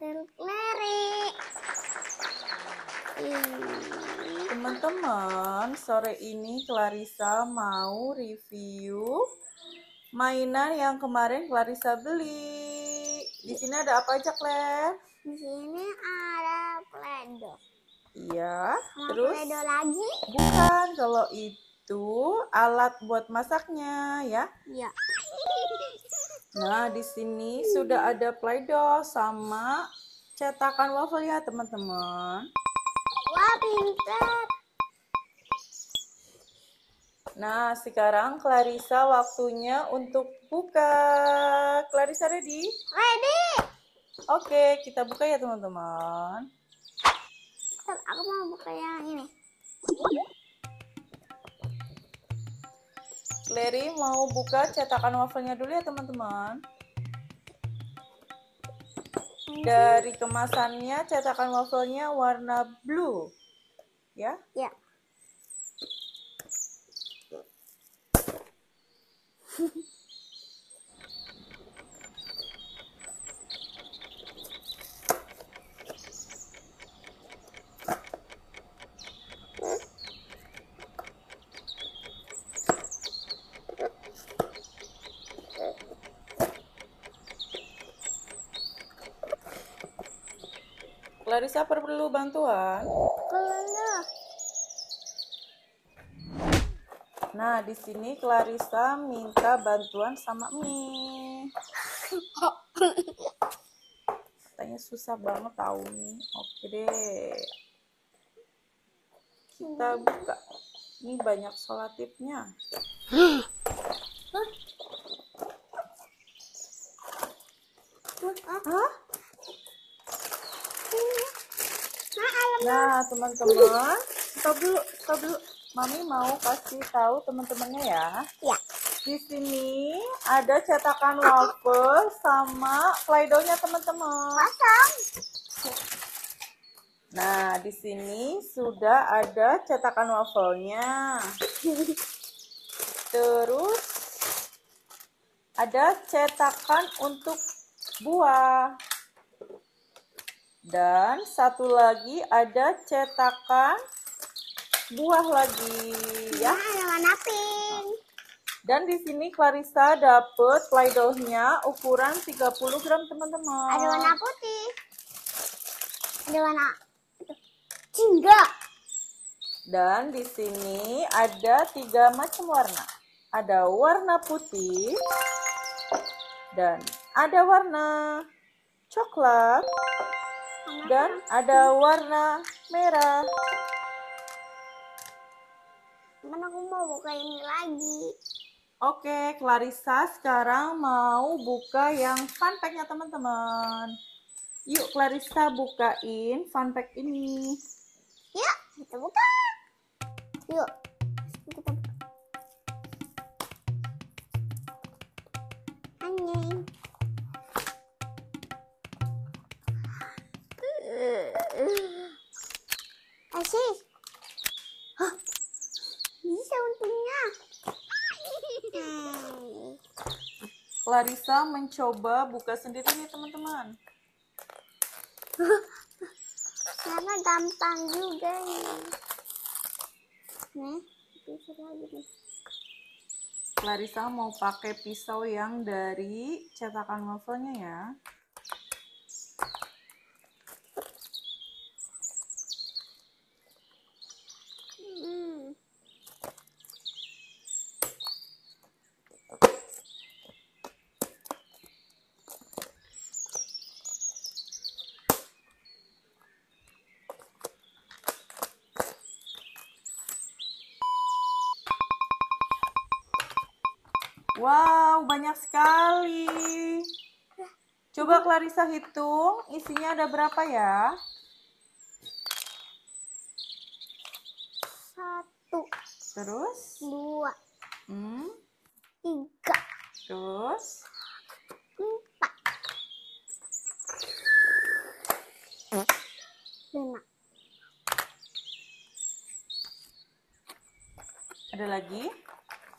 dan Clary. Teman-teman, sore ini Clarissa mau review mainan yang kemarin Clarissa beli. Di iya. sini ada apa aja, Claire? Di sini ada play Iya, mau terus? play lagi? Bukan, kalau itu alat buat masaknya ya. Iya. Nah, di sini sudah ada play-doh sama cetakan waffle ya, teman-teman. Wah, pintar. Nah, sekarang Clarissa waktunya untuk buka. Clarissa ready? Ready. Oke, kita buka ya, teman-teman. Aku mau buka yang ini. Larry mau buka cetakan wafelnya dulu ya teman-teman. Dari kemasannya cetakan wafelnya warna blue. Ya? Ya. Yeah. Larissa perlu bantuan? Kelana. Nah, di sini Clarissa minta bantuan sama Mi. Katanya susah banget tahu Mi. Oke deh. Kita buka. Ini banyak solatipnya. Nah, teman-teman, stop dulu, stop dulu. Mami mau kasih tahu teman-temannya ya. Ya. Di sini ada cetakan waffle sama playdohnya teman-teman. Kosong. Nah, di sini sudah ada cetakan wafelnya. Terus ada cetakan untuk buah dan satu lagi ada cetakan buah lagi ya. Nah, warna pink. Dan di sini Clarissa dapat playdohnya ukuran 30 gram teman-teman. Ada warna putih. Ada warna jingga. Dan di sini ada tiga macam warna. Ada warna putih dan ada warna coklat dan ada warna merah. mana aku mau buka ini lagi. Oke, Clarissa sekarang mau buka yang fun pack-nya teman-teman. Yuk Clarissa bukain fun pack ini. Yuk, kita buka. Yuk, kita buka. Anjing. Asis. Bisa untungnya. Hmm. Larissa mencoba buka sendiri nih teman-teman. Karena gampang juga nih. Nih, Larissa mau pakai pisau yang dari cetakan novelnya ya. Clarissa hitung isinya ada berapa ya? Satu. Terus? Dua. Hmm? Tiga. Terus? Empat. Lima. Ada lagi?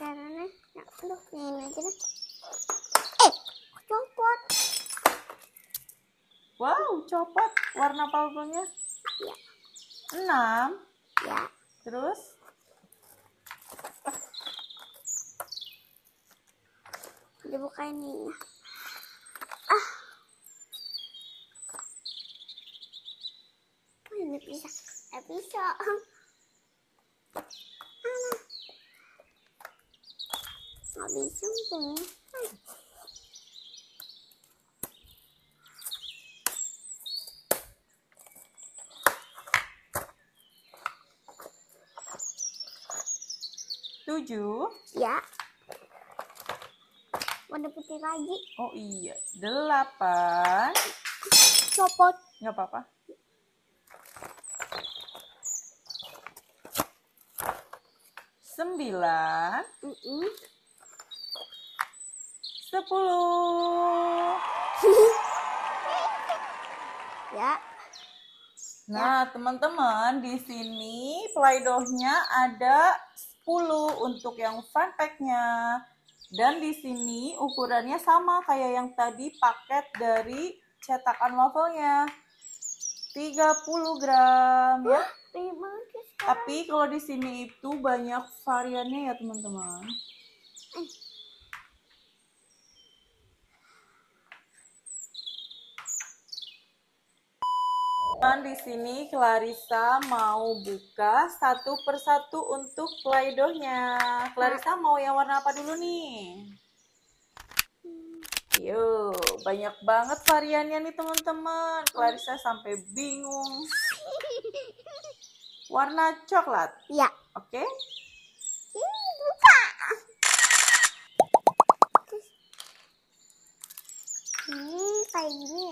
Caranya, ini aja deh. Eh, copot. Wow, copot warna palgongnya. Ya. Enam. Ya. Terus? dibuka ini. Ah. Oh, ini bisa. Eh, bisa. Ah. Nggak bisa, tuh. Setuju? Ya. Warna putih lagi. Oh iya. Delapan. Copot. Nggak apa-apa. Sembilan. Uh -uh. Sepuluh. ya. Nah, teman-teman, di sini playdohnya ada 10 untuk yang fanpacknya dan di sini ukurannya sama kayak yang tadi paket dari cetakan wafelnya 30 gram ya tapi kalau di sini itu banyak variannya ya teman-teman eh, teman di sini Clarissa mau buka satu persatu untuk playdohnya. Clarissa mau yang warna apa dulu nih? Yo, banyak banget variannya nih teman-teman. Clarissa sampai bingung. Warna coklat. Ya. Oke. Okay? Buka. Ini hmm, kayak gini ya?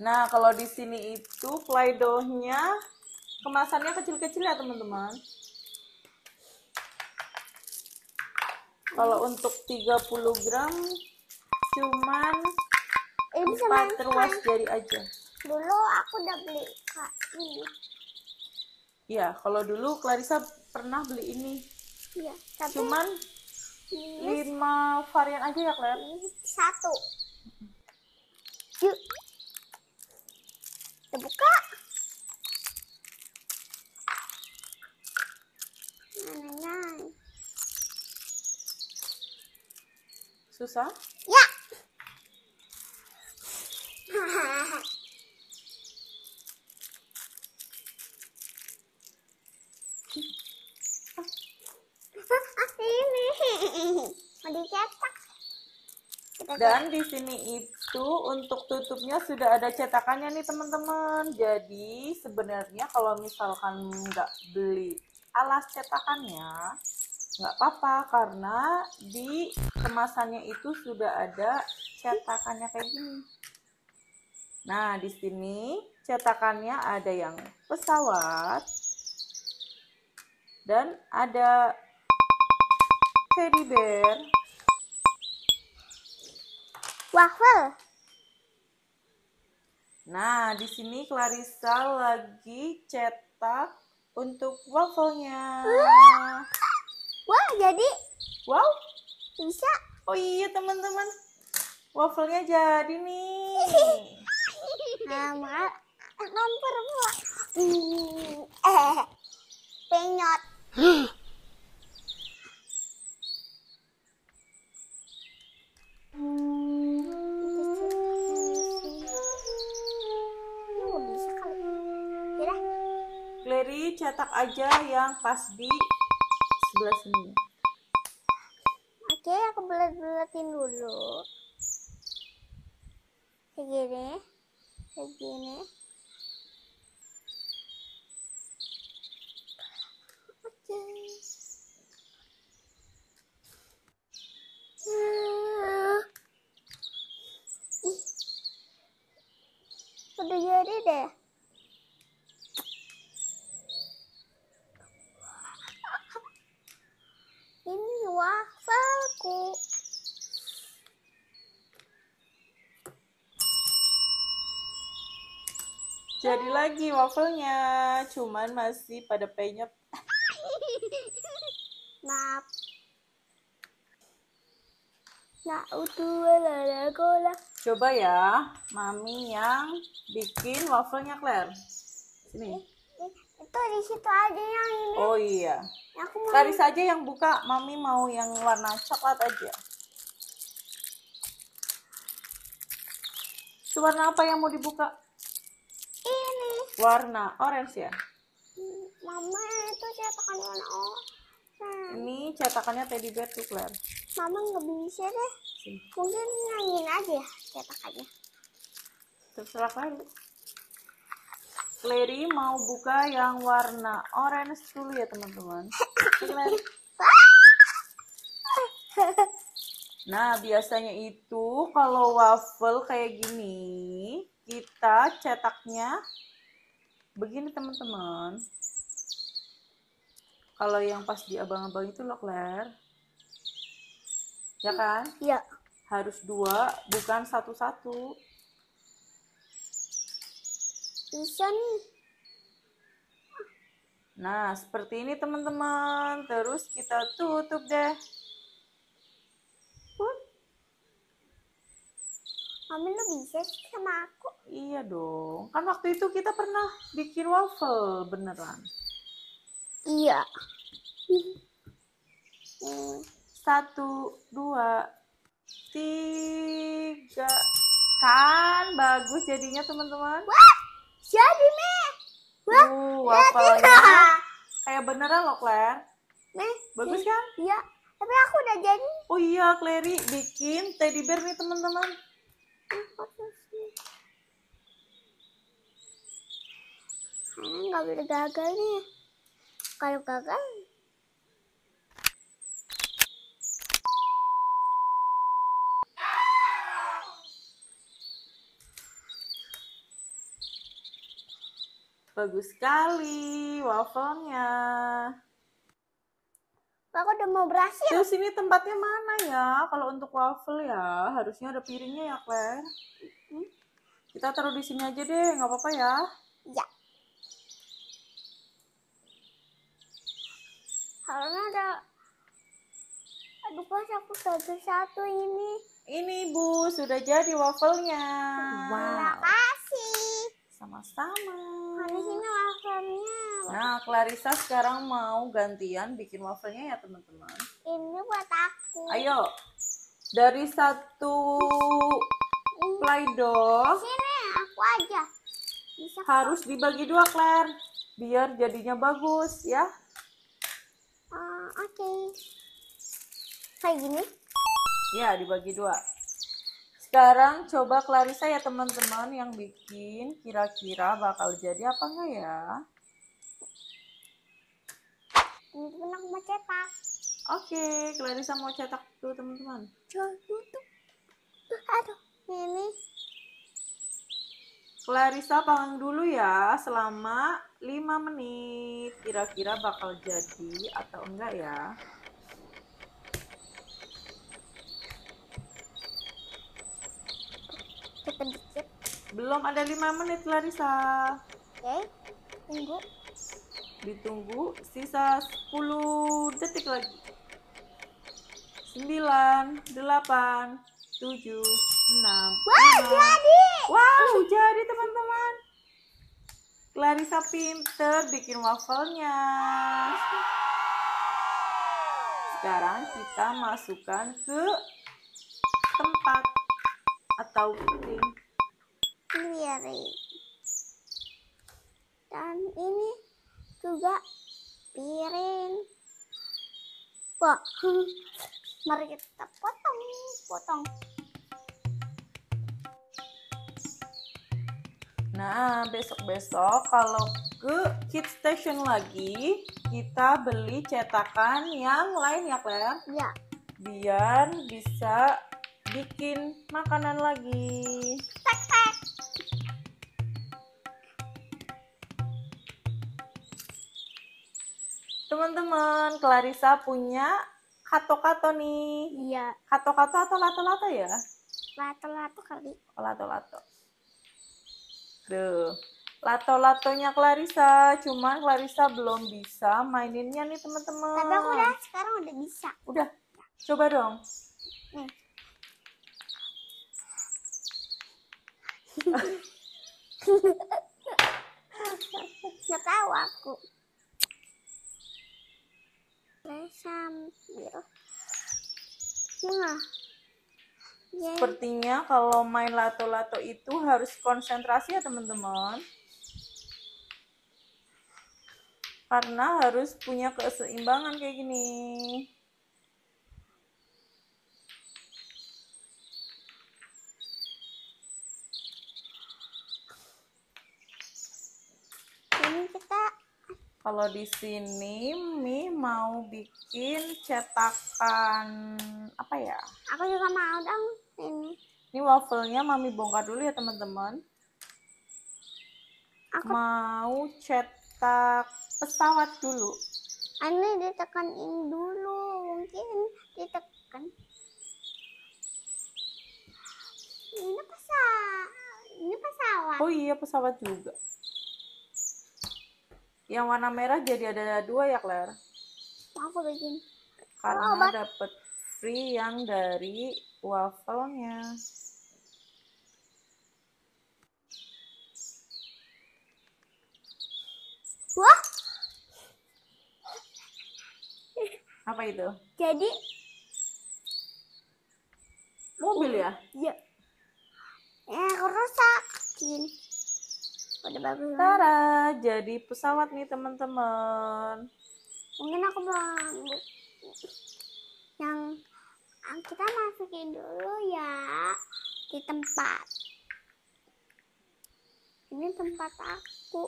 Nah, kalau di sini itu fly kemasannya kecil-kecil ya, teman-teman. Kalau untuk 30 gram cuman ini empat ruas jari aja. Dulu aku udah beli kak ini. Ya, kalau dulu Clarissa pernah beli ini. Iya, tapi cuman lima varian aja ya, Clarissa. Satu. Yuk. Kita buka. Susah? Ya. Ini mau dicetak. Dan di sini itu itu untuk tutupnya sudah ada cetakannya nih teman-teman. Jadi sebenarnya kalau misalkan nggak beli alas cetakannya, nggak apa-apa karena di kemasannya itu sudah ada cetakannya kayak gini. Nah di sini cetakannya ada yang pesawat dan ada teddy bear waffle. Nah, di sini Clarissa lagi cetak untuk waffle Wah, jadi? Wow. Bisa. Oh iya, teman-teman. waffle jadi nih. Nama nomor hmm, eh penyot. cetak aja yang pas di sebelah sini oke aku bulat-bulatin dulu segini segini jadi lagi wafelnya cuman masih pada penyep maaf Nah, Coba ya, mami yang bikin wafelnya Claire. Ini. Eh, eh, itu di situ aja yang ini. Oh iya. Aku saja yang buka, mami mau yang warna coklat aja. Itu warna apa yang mau dibuka? warna orange ya mama itu cetakan warna orange ini cetakannya teddy bear tuh Claire mama nggak bisa deh Sini. mungkin nyanyiin aja ya cetakannya terserah kan Clary mau buka yang warna orange dulu ya teman-teman nah biasanya itu kalau waffle kayak gini kita cetaknya begini teman-teman kalau yang pas di abang-abang itu loh Claire ya kan Ya. harus dua bukan satu-satu bisa nih nah seperti ini teman-teman terus kita tutup deh Mami lu bisa sih sama aku? Iya dong. Kan waktu itu kita pernah bikin waffle beneran. Iya. Satu, dua, tiga. Kan bagus jadinya teman-teman. Wah, jadi nih. Wah, uh, waffle kayak beneran loh, Claire. Nih, bagus kan? Iya. Tapi aku udah jadi. Oh iya, Clary bikin teddy bear nih teman-teman nggak boleh gagal nih kalau gagal bagus sekali wafelnya Aku udah mau berhasil. Terus ini tempatnya mana ya? Kalau untuk waffle ya, harusnya ada piringnya ya, Claire. Hmm? Kita taruh di sini aja deh, nggak apa-apa ya? Ya. Karena ada... Aduh, pas aku satu-satu ini. Ini, Bu, sudah jadi wafflenya. Wow. Terima kasih. Sama-sama. Ini waffle-nya. Nah, Clarissa sekarang mau gantian bikin wafelnya ya, teman-teman. Ini buat aku. Ayo. Dari satu Play-Doh. Sini, aku aja. Bisa harus dibagi dua, Clar, Biar jadinya bagus, ya. Uh, Oke. Okay. Kayak gini? Ya, dibagi dua. Sekarang coba Clarissa ya teman-teman yang bikin kira-kira bakal jadi apa enggak ya? pun aku mau cetak oke Clarissa mau cetak tuh teman-teman aduh ini Clarissa panggang dulu ya selama 5 menit kira-kira bakal jadi atau enggak ya belum ada 5 menit Clarissa oke okay. tunggu ditunggu sisa 10 detik lagi 9 8 7 6 wow 5. jadi wow jadi teman-teman Clarissa pinter bikin wafelnya sekarang kita masukkan ke tempat atau piring piring dan ini juga piring wah mari kita potong potong Nah, besok-besok kalau ke kid station lagi, kita beli cetakan yang lain ya, Claire? Iya. Biar bisa bikin makanan lagi. Tek-tek. Teman-teman, Clarissa punya kato-kato nih. Iya. Kato-kato atau lato-lato ya? Lato-lato kali. Oh, lato-lato. Duh. Lato-latonya Clarissa, cuma Clarissa belum bisa maininnya nih teman-teman. Tapi aku udah sekarang udah bisa. Udah. Coba dong. Nih. Nggak tahu aku. Sepertinya kalau main lato-lato itu harus konsentrasi ya teman-teman. Karena harus punya keseimbangan kayak gini. Ini kita kalau di sini Mi mau bikin cetakan apa ya? Aku juga mau dong ini. Ini wafelnya Mami bongkar dulu ya teman-teman. Aku... Mau cetak pesawat dulu. Ini ini dulu, mungkin ditekan. Ini pesawat. Ini pesawat. Oh iya pesawat juga. Yang warna merah jadi ada dua ya, Claire? apa Regin. Karena oh, dapat free yang dari wafelnya. Wah. Apa itu? Jadi mobil ya? Iya. eh rusak. Gini. Udah bagus. Tara, jadi pesawat nih teman-teman. Mungkin aku mau yang ah, kita masukin dulu ya di tempat. Ini tempat aku.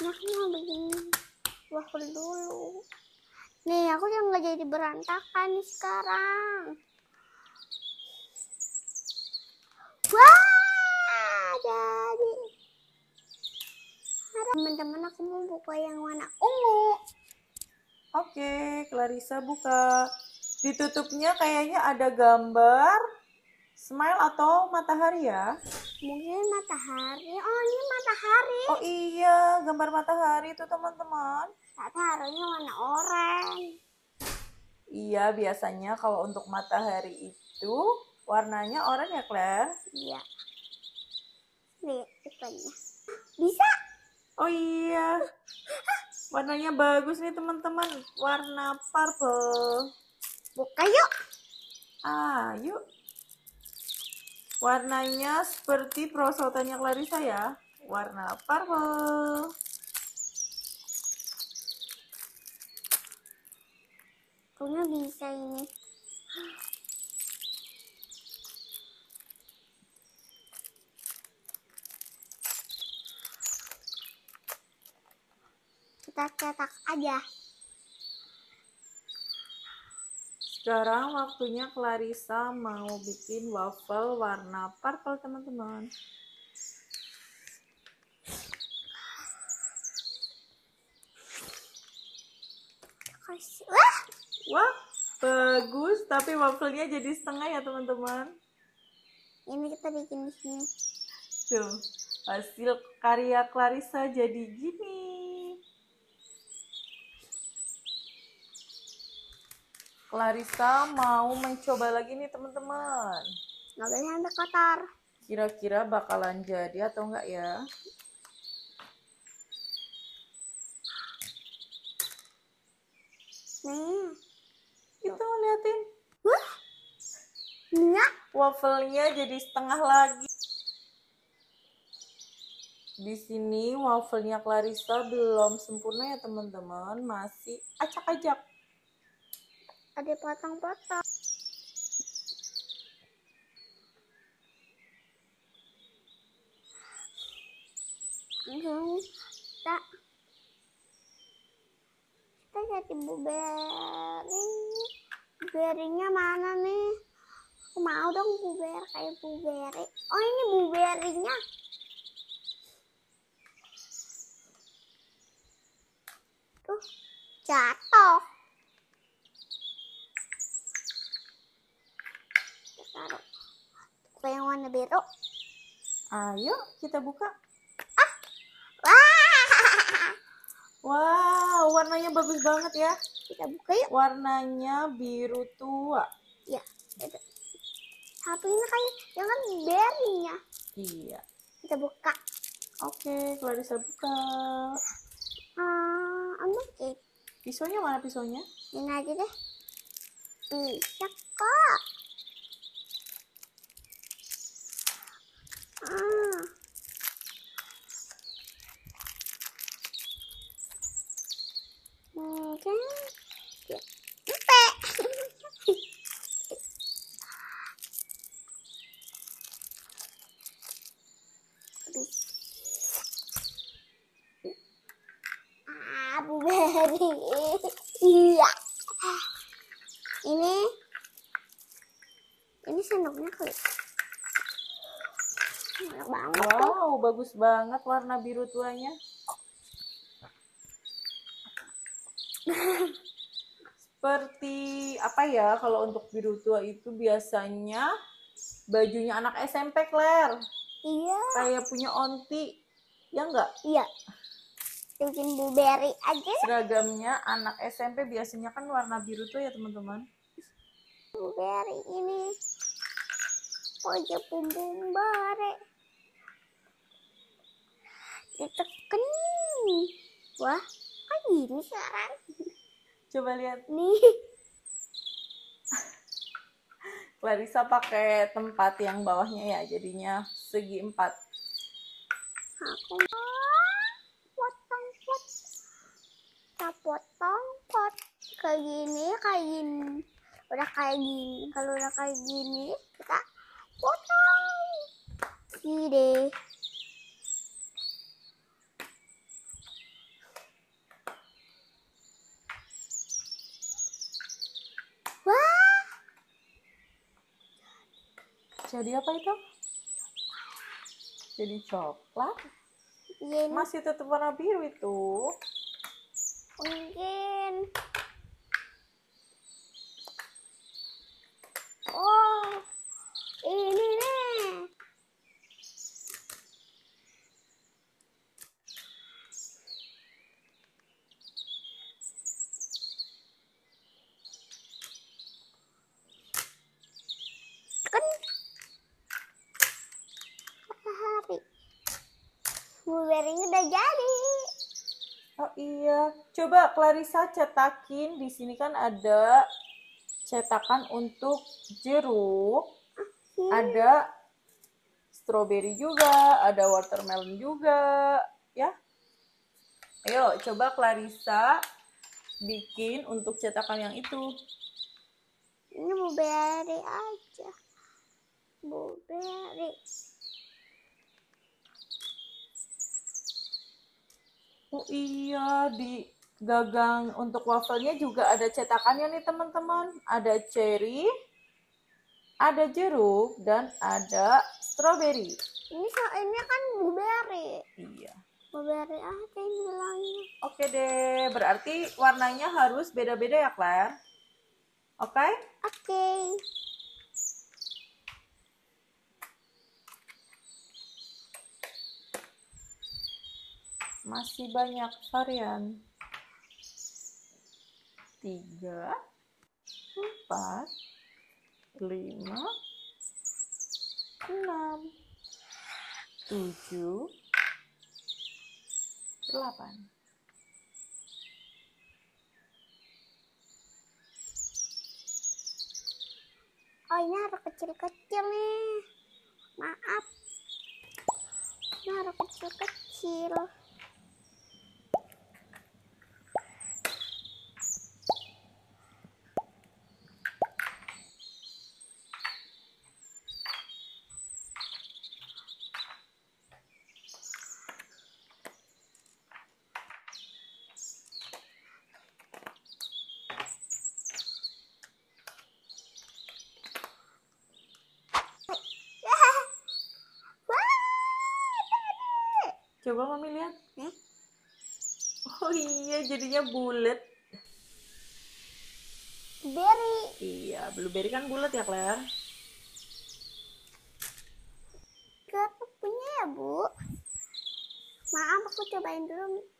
Nah, aku mau bikin waffle dulu. Nih, aku udah nggak jadi berantakan sekarang. Wow! jadi harap teman-teman aku mau buka yang warna ungu oke Clarissa buka Ditutupnya kayaknya ada gambar smile atau matahari ya mungkin matahari oh ini matahari oh iya gambar matahari itu teman-teman Mataharinya warna oranye Iya, biasanya kalau untuk matahari itu warnanya oranye ya, Claire? Iya nih bisa oh iya warnanya bagus nih teman-teman warna purple buka yuk ah warnanya seperti perosotannya Clarissa ya warna purple punya bisa ini kita cetak aja sekarang waktunya Clarissa mau bikin waffle warna purple teman-teman Wah, wah bagus tapi wafelnya jadi setengah ya teman-teman ya, ini kita bikin di sini tuh hasil karya Clarissa jadi gini Clarissa mau mencoba lagi nih teman-teman. Noganya ada kotor. Kira-kira bakalan jadi atau enggak ya? Nih. Kita ngeliatin. Wah. Minyak. Wafelnya jadi setengah lagi. Di sini wafelnya Clarissa belum sempurna ya teman-teman, masih acak-acak ada potong-potong langsung kita kita cari blueberry blueberrynya mana nih aku mau dong blueberry kayak blueberry oh ini blueberrynya tuh jatuh taruh buku yang warna biru ayo ah, kita buka ah. wah wow warnanya bagus banget ya kita buka yuk warnanya biru tua ya itu satunya kan jangan iya kita buka oke kalau Clarissa buka uh, oke pisaunya mana pisaunya ini aja deh bisa kok mẹ mmm. mmm, trắng bagus banget warna biru tuanya seperti apa ya kalau untuk biru tua itu biasanya bajunya anak SMP Claire iya kayak punya onti ya enggak iya bikin blueberry aja seragamnya anak SMP biasanya kan warna biru tuh ya teman-teman blueberry ini pojok bumbung bareng diteken wah kayak gini sekarang coba lihat nih Clarissa pakai tempat yang bawahnya ya jadinya segi empat aku potong pot kita potong pot kayak gini kayak gini udah kayak gini kalau udah kayak gini kita potong gini deh Wah. Jadi apa itu? Jadi coklat. Ya, Masih tetap warna biru itu. Mungkin. Oh, ini Clarissa cetakin di sini kan ada cetakan untuk jeruk, ada strawberry juga, ada watermelon juga, ya. Ayo coba Clarissa bikin untuk cetakan yang itu. Ini blueberry aja. Blueberry. Oh iya di gagang untuk wafelnya juga ada cetakannya nih teman-teman. Ada cherry, ada jeruk, dan ada strawberry. Ini soalnya kan blueberry. Iya. Blueberry ah, yang bilangnya? Oke deh, berarti warnanya harus beda-beda ya, Claire? Oke? Okay? Oke. Okay. Masih banyak varian tiga, empat, lima, enam, tujuh, delapan. Oh ini harus kecil-kecil nih. Maaf. Ini harus kecil-kecil. Coba mami lihat. Hmm? Oh iya, jadinya bulat. Berry. Iya, blueberry kan bulat ya, Claire? Kenapa punya ya, Bu. Maaf, aku cobain dulu.